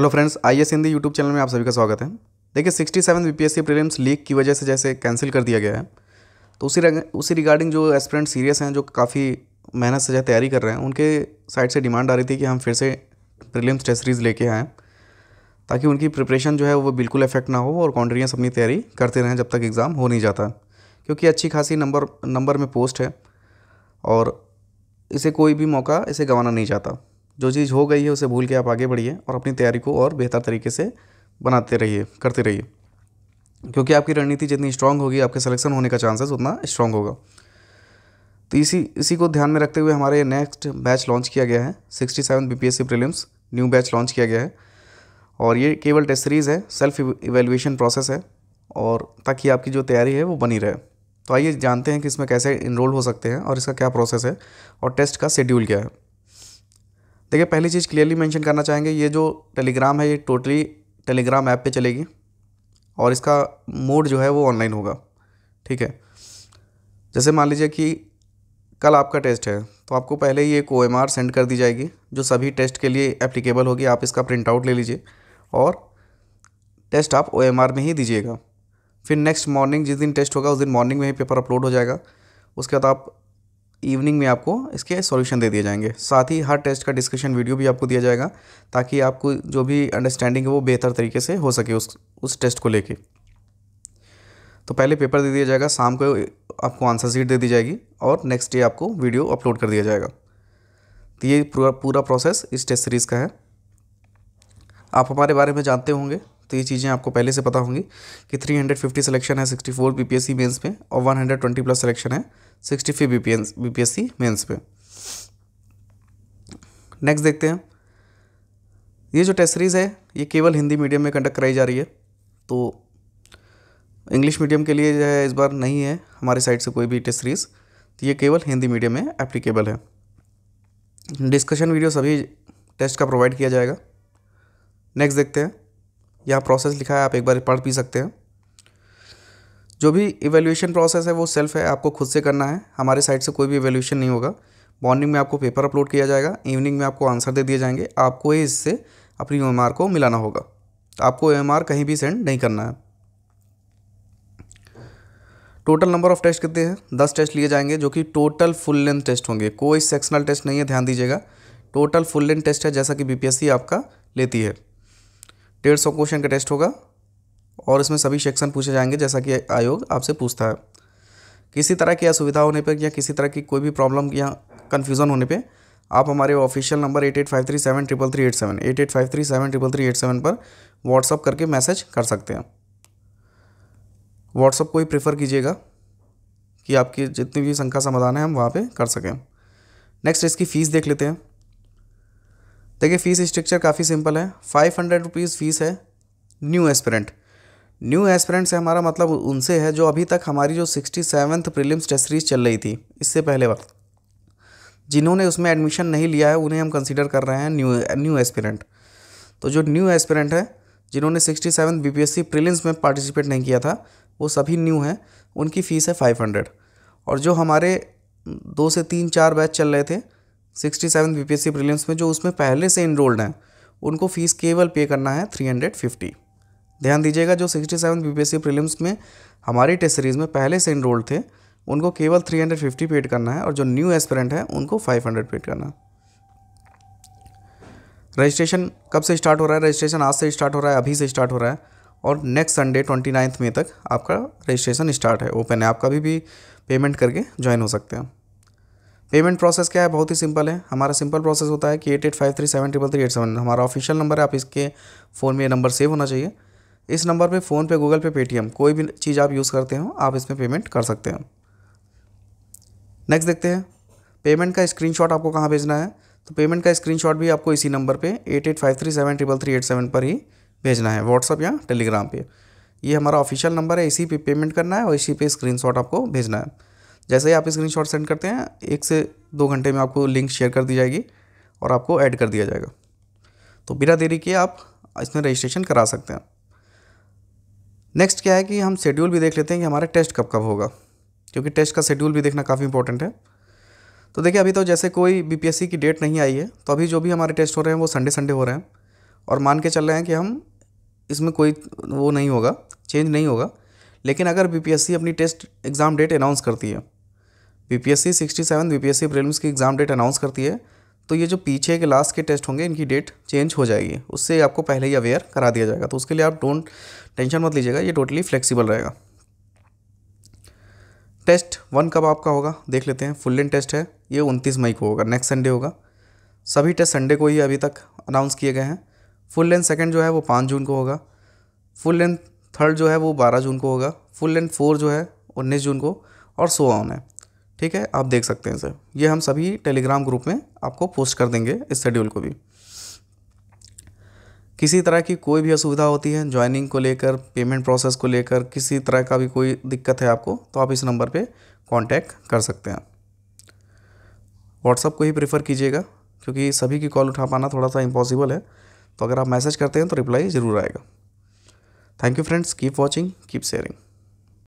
hello friends I S Hindi YouTube channel में आप सभी का स्वागत है देखिए sixty seven B P S C leak की वजह से जैसे कैंसिल कर दिया गया है तो उसी उसी रिगार्डिंग जो एस्परेंट सीरियस हैं जो काफ़ी मेहनत से जो तैयारी कर रहे हैं उनके साइड से डिमांड आ रही थी कि हम फिर से प्रिलियम्स टेस्ट सीरीज़ लेके आएँ ताकि उनकी प्रिपरेशन जो है वो बिल्कुल इफेक्ट ना हो और कॉन्टिन्यूस अपनी तैयारी करते रहें जब तक एग्ज़ाम हो नहीं जाता क्योंकि अच्छी खासी नंबर नंबर में पोस्ट है और इसे कोई भी मौका इसे गंवाना नहीं चाहता जो चीज़ हो गई है उसे भूल के आप आगे बढ़िए और अपनी तैयारी को और बेहतर तरीके से बनाते रहिए करते रहिए क्योंकि आपकी रणनीति जितनी स्ट्रांग होगी आपके सिलेक्शन होने का चांसेस उतना स्ट्रांग होगा तो इसी इसी को ध्यान में रखते हुए हमारे नेक्स्ट बैच लॉन्च किया गया है sixty seven B P new batch launch किया गया है और ये केवल टेस्ट सीरीज़ है सेल्फ इवेल्युएशन प्रोसेस है और ताकि आपकी जो तैयारी है वो बनी रहे तो आइए जानते हैं कि इसमें कैसे इनरोल हो सकते हैं और इसका क्या प्रोसेस है और टेस्ट का शेड्यूल क्या है देखिए पहली चीज़ क्लियरली मेंशन करना चाहेंगे ये जो टेलीग्राम है ये टोटली टेलीग्राम ऐप पे चलेगी और इसका मोड जो है वो ऑनलाइन होगा ठीक है जैसे मान लीजिए कि कल आपका टेस्ट है तो आपको पहले ही एक ओ सेंड कर दी जाएगी जो सभी टेस्ट के लिए एप्लीकेबल होगी आप इसका प्रिंट आउट ले लीजिए और टेस्ट आप ओ में ही दीजिएगा फिर नेक्स्ट मॉर्निंग जिस दिन टेस्ट होगा उस दिन मॉर्निंग में ही पेपर अपलोड हो जाएगा उसके बाद आप इवनिंग में आपको इसके सॉल्यूशन दे दिए जाएंगे साथ ही हर टेस्ट का डिस्कशन वीडियो भी आपको दिया जाएगा ताकि आपको जो भी अंडरस्टैंडिंग है वो बेहतर तरीके से हो सके उस उस टेस्ट को लेके तो पहले पेपर दे दिया जाएगा शाम को आपको आंसर शीट दे दी जाएगी और नेक्स्ट डे आपको वीडियो अपलोड कर दिया जाएगा तो ये पूरा पूरा प्रोसेस इस टेस्ट सीरीज़ का है आप हमारे बारे में जानते होंगे तो ये चीज़ें आपको पहले से पता होंगी कि 350 सिलेक्शन है 64 सी मेंस में और 120 प्लस सिलेक्शन है 65 एस सी मेंस पे नेक्स्ट देखते हैं ये जो टेस्ट सीरीज़ है ये केवल हिंदी मीडियम में कंडक्ट कराई जा रही है तो इंग्लिश मीडियम के लिए जो है इस बार नहीं है हमारी साइड से कोई भी टेस्ट सीरीज़ तो ये केवल हिंदी मीडियम में एप्लीकेबल है डिस्कशन वीडियो सभी टेस्ट का प्रोवाइड किया जाएगा नेक्स्ट देखते हैं यहाँ प्रोसेस लिखा है आप एक बार पढ़ भी सकते हैं जो भी इवेल्यूशन प्रोसेस है वो सेल्फ है आपको खुद से करना है हमारे साइड से कोई भी इवेल्यूशन नहीं होगा मॉर्निंग में आपको पेपर अपलोड किया जाएगा इवनिंग में आपको आंसर दे दिए जाएंगे आपको ही इससे अपनी एम को मिलाना होगा तो आपको एम कहीं भी सेंड नहीं करना है टोटल नंबर ऑफ टेस्ट कितने हैं दस टेस्ट लिए जाएंगे जो कि टोटल फुल लेंथ टेस्ट होंगे कोई सेक्शनल टेस्ट नहीं है ध्यान दीजिएगा टोटल फुल लेंथ टेस्ट है जैसा कि बीपीएससी आपका लेती है डेढ़ सौ क्वेश्चन का टेस्ट होगा और इसमें सभी सेक्शन पूछे जाएंगे जैसा कि आयोग आपसे पूछता है किसी तरह की असुविधा होने पर या किसी तरह की कोई भी प्रॉब्लम या कन्फ्यूज़न होने पर आप हमारे official number eight eight five three seven triple three eight seven eight eight five three seven triple three eight seven पर व्हाट्सअप करके मैसेज कर सकते हैं व्हाट्सअप को ही प्रेफर कीजिएगा कि आपकी जितनी भी शंका समाधान है हम वहाँ पे कर सकें नेक्स्ट इसकी फ़ीस देख लेते हैं देखिए फ़ीस स्ट्रक्चर काफ़ी सिंपल है फाइव हंड्रेड रुपीज़ फ़ीस है न्यू एस्पिरेंट न्यू एस्पिरेंट से हमारा मतलब उनसे है जो अभी तक हमारी जो sixty seventh prelims test series चल रही थी इससे पहले वक्त जिन्होंने उसमें एडमिशन नहीं लिया है उन्हें हम कंसिडर कर रहे हैं न्यू न्यू एस्पिरेंट तो जो न्यू एस्पिरेंट है जिन्होंने sixty seven B P S C prelims में पार्टिसिपेट नहीं किया था वो सभी न्यू हैं उनकी फ़ीस है फाइव हंड्रेड और जो हमारे दो से तीन चार बैच चल रहे थे sixty seven B P prelims में जो उसमें पहले से इनरोल्ड हैं उनको फ़ीस केवल पे करना है थ्री हंड्रेड फिफ्टी ध्यान दीजिएगा जो sixty seven B P prelims में हमारी टेस्ट सीरीज़ में पहले से इनरोल्ड थे उनको केवल थ्री हंड्रेड फिफ्टी पेड करना है और जो न्यू एस्पेरेंट है उनको फाइव हंड्रेड पेड करना है रजिस्ट्रेशन कब से स्टार्ट हो रहा है रजिस्ट्रेशन आज से स्टार्ट हो रहा है अभी से स्टार्ट हो रहा है और next Sunday twenty ninth May तक आपका रजिस्ट्रेशन स्टार्ट है ओपन है आप कभी भी पेमेंट करके ज्वाइन हो सकते हैं पेमेंट प्रोसेस क्या है बहुत ही सिंपल है हमारा सिंपल प्रोसेस होता है कि eight eight five three seven triple three eight seven हमारा ऑफिशियल नंबर है आप इसके फ़ोन में ये नंबर सेव होना चाहिए इस नंबर पे फ़ोन पे गूगल पे पेटीएम कोई भी चीज़ आप यूज़ करते हो आप इसमें पेमेंट कर सकते हो नेक्स्ट देखते हैं पेमेंट का स्क्रीनशॉट आपको कहाँ भेजना है तो पेमेंट का स्क्रीनशॉट भी आपको इसी नंबर पे eight eight five three seven triple three eight seven पर ही भेजना है व्हाट्सअप या टेलीग्राम पे ये हमारा ऑफिशियल नंबर है इसी पे पेमेंट करना है और इसी पे स्क्रीनशॉट आपको भेजना है जैसे ही आप शॉट सेंड करते हैं एक से दो घंटे में आपको लिंक शेयर कर दी जाएगी और आपको ऐड कर दिया जाएगा तो बिना देरी के आप इसमें रजिस्ट्रेशन करा सकते हैं नेक्स्ट क्या है कि हम शेड्यूल भी देख लेते हैं कि हमारा टेस्ट कब कब होगा क्योंकि टेस्ट का शेड्यूल भी देखना काफ़ी इंपॉर्टेंट है तो देखिए अभी तो जैसे कोई बीपीएससी की डेट नहीं आई है तो अभी जो भी हमारे टेस्ट हो रहे हैं वो संडे संडे हो रहे हैं और मान के चल रहे हैं कि हम इसमें कोई वो नहीं होगा चेंज नहीं होगा लेकिन अगर बी अपनी टेस्ट एग्ज़ाम डेट अनाउंस करती है बीपीएससी 67 बीपीएससी प्रीलिम्स की एग्ज़ाम डेट अनाउंस करती है तो ये जो पीछे के लास्ट के टेस्ट होंगे इनकी डेट चेंज हो जाएगी उससे आपको पहले ही अवेयर करा दिया जाएगा तो उसके लिए आप डोंट टेंशन मत लीजिएगा ये टोटली फ्लेक्सिबल रहेगा टेस्ट वन कब आपका होगा देख लेते हैं फुल लेंथ टेस्ट है ये उनतीस मई को होगा नेक्स्ट संडे होगा सभी टेस्ट संडे को ही अभी तक अनाउंस किए गए हैं फुल लेंथ सेकेंड जो है वो पाँच जून को होगा फुल लेंथ थर्ड जो है वो बारह जून को होगा फुल लेंथ फोर जो है उन्नीस जून को और सो ऑन है ठीक है आप देख सकते हैं सर ये हम सभी टेलीग्राम ग्रुप में आपको पोस्ट कर देंगे इस शेड्यूल को भी किसी तरह की कोई भी असुविधा होती है ज्वाइनिंग को लेकर पेमेंट प्रोसेस को लेकर किसी तरह का भी कोई दिक्कत है आपको तो आप इस नंबर पे कांटेक्ट कर सकते हैं व्हाट्सअप को ही प्रेफर कीजिएगा क्योंकि सभी की कॉल उठा पाना थोड़ा सा इम्पॉसिबल है तो अगर आप मैसेज करते हैं तो रिप्लाई ज़रूर आएगा thank you friends keep watching keep sharing